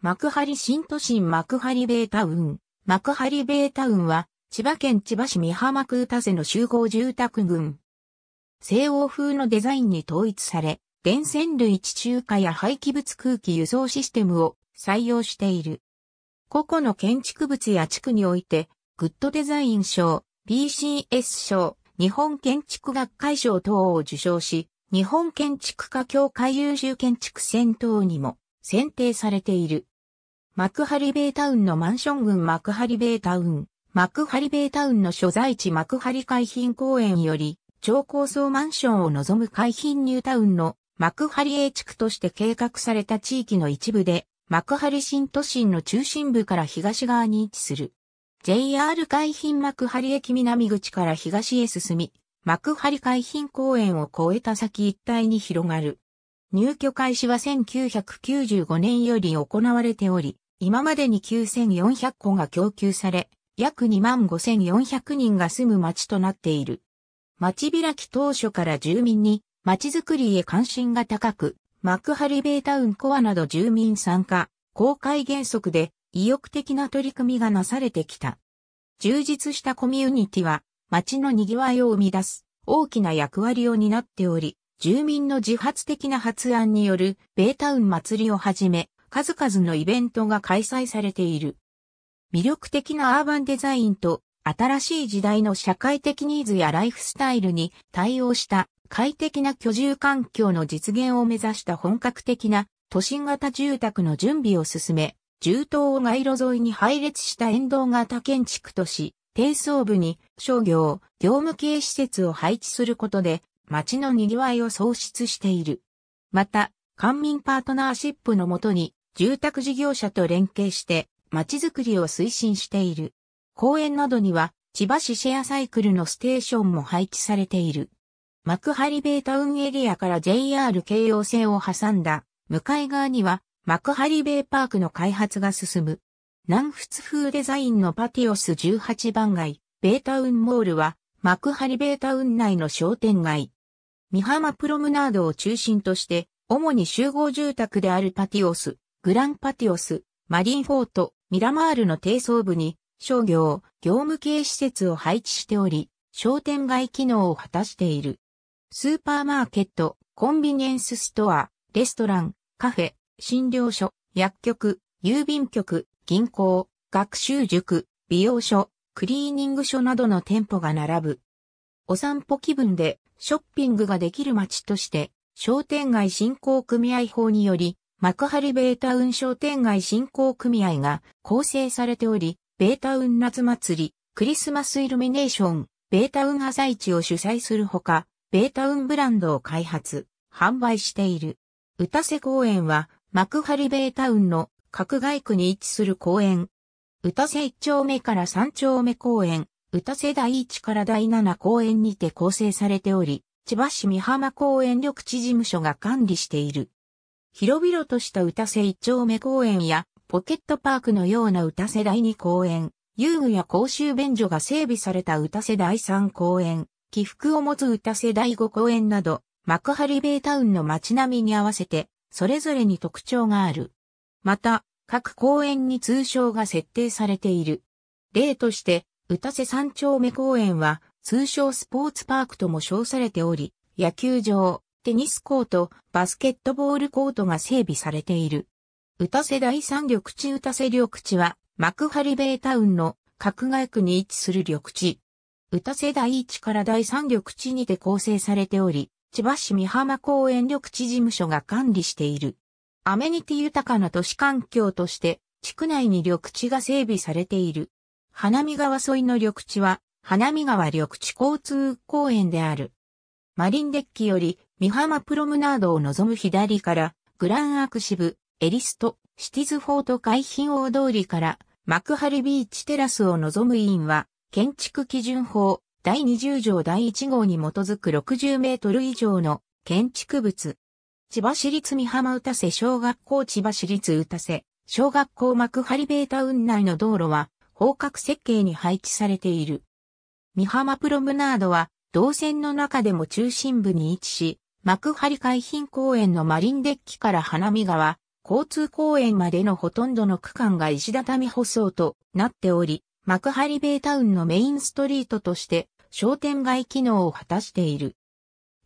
幕張新都心幕張ベータウン。幕張ベータウンは、千葉県千葉市美浜区田瀬の集合住宅群。西欧風のデザインに統一され、電線類地中化や廃棄物空気輸送システムを採用している。個々の建築物や地区において、グッドデザイン賞、PCS 賞、日本建築学会賞等を受賞し、日本建築家協会優秀建築戦等にも選定されている。幕張ベイタウンのマンション群幕張ベイタウン、幕張ベイタウンの所在地幕張海浜公園より、超高層マンションを望む海浜ニュータウンの幕張 A 地区として計画された地域の一部で、幕張新都心の中心部から東側に位置する。JR 海浜幕張駅南口から東へ進み、幕張海浜公園を越えた先一帯に広がる。入居開始は1995年より行われており、今までに9400戸が供給され、約25400人が住む町となっている。町開き当初から住民に町づくりへ関心が高く、幕張ベイタウンコアなど住民参加、公開原則で意欲的な取り組みがなされてきた。充実したコミュニティは町の賑わいを生み出す大きな役割を担っており、住民の自発的な発案によるベータウン祭りをはじめ、数々のイベントが開催されている。魅力的なアーバンデザインと新しい時代の社会的ニーズやライフスタイルに対応した快適な居住環境の実現を目指した本格的な都心型住宅の準備を進め、住棟を街路沿いに配列した沿道型建築とし、低層部に商業、業務系施設を配置することで街の賑わいを創出している。また、官民パートナーシップのもとに、住宅事業者と連携して、街づくりを推進している。公園などには、千葉市シェアサイクルのステーションも配置されている。幕張ベータウンエリアから JR 京葉線を挟んだ向かい側には幕張ベイパークの開発が進む。南仏風デザインのパティオス18番街、ベータウンモールは幕張ベータウン内の商店街。三浜プロムナードを中心として、主に集合住宅であるパティオス、グランパティオス、マリンフォート、ミラマールの低層部に、商業、業務系施設を配置しており、商店街機能を果たしている。スーパーマーケット、コンビニエンスストア、レストラン、カフェ、診療所、薬局、郵便局、銀行、学習塾、美容所、クリーニング所などの店舗が並ぶ。お散歩気分でショッピングができる街として、商店街振興組合法により、幕張ベータウン商店街振興組合が構成されており、ベータウン夏祭り、クリスマスイルミネーション、ベータウン朝市を主催するほか、ベータウンブランドを開発、販売している。歌瀬公園は、幕張ベータウンの各外区に位置する公園。歌瀬一丁目から三丁目公園、歌瀬第1から第7公園にて構成されており、千葉市美浜公園緑地事務所が管理している。広々とした歌瀬一丁目公園やポケットパークのような歌瀬第2公園、遊具や公衆便所が整備された歌瀬第3公園、起伏を持つ歌瀬第5公園など、幕張ベイタウンの街並みに合わせて、それぞれに特徴がある。また、各公園に通称が設定されている。例として、歌瀬三丁目公園は、通称スポーツパークとも称されており、野球場、テニスコート、バスケットボールコートが整備されている。歌瀬第三緑地歌瀬緑地は、幕張ベイタウンの格外区に位置する緑地。歌瀬第一から第三緑地にて構成されており、千葉市美浜公園緑地事務所が管理している。アメニティ豊かな都市環境として、地区内に緑地が整備されている。花見川沿いの緑地は、花見川緑地交通公園である。マリンデッキより、三浜プロムナードを望む左から、グランアクシブ、エリスト、シティズフォート海浜大通りから、幕張ビーチテラスを望む委員は、建築基準法、第20条第1号に基づく60メートル以上の建築物。千葉市立三浜歌瀬小学校千葉市立歌瀬小学校幕張ベータ運内の道路は方角設計に配置されている。三浜プロムナードは、動線の中でも中心部に位置し、幕張海浜公園のマリンデッキから花見川、交通公園までのほとんどの区間が石畳舗装となっており、幕張ベイタウンのメインストリートとして商店街機能を果たしている。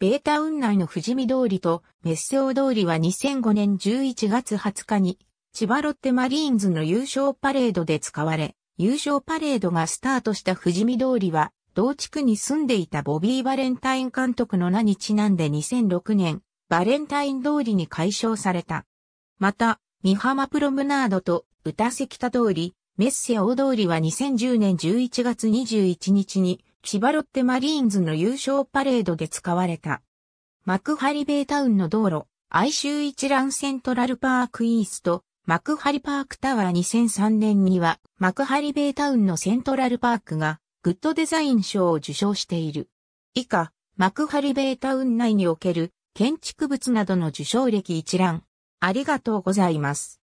ベイタウン内の富士見通りとメッセオ通りは2005年11月20日に千葉ロッテマリーンズの優勝パレードで使われ、優勝パレードがスタートした富士見通りは、同地区に住んでいたボビー・バレンタイン監督の名にちなんで2006年、バレンタイン通りに解消された。また、三浜プロムナードと歌瀬北通り、メッセ大通りは2010年11月21日に、千葉ロッテマリーンズの優勝パレードで使われた。幕張ベイタウンの道路、愛州一覧セントラルパークイースト、幕張パークタワー2003年には幕張ベイタウンのセントラルパークがグッドデザイン賞を受賞している。以下、幕張ベイタウン内における建築物などの受賞歴一覧。ありがとうございます。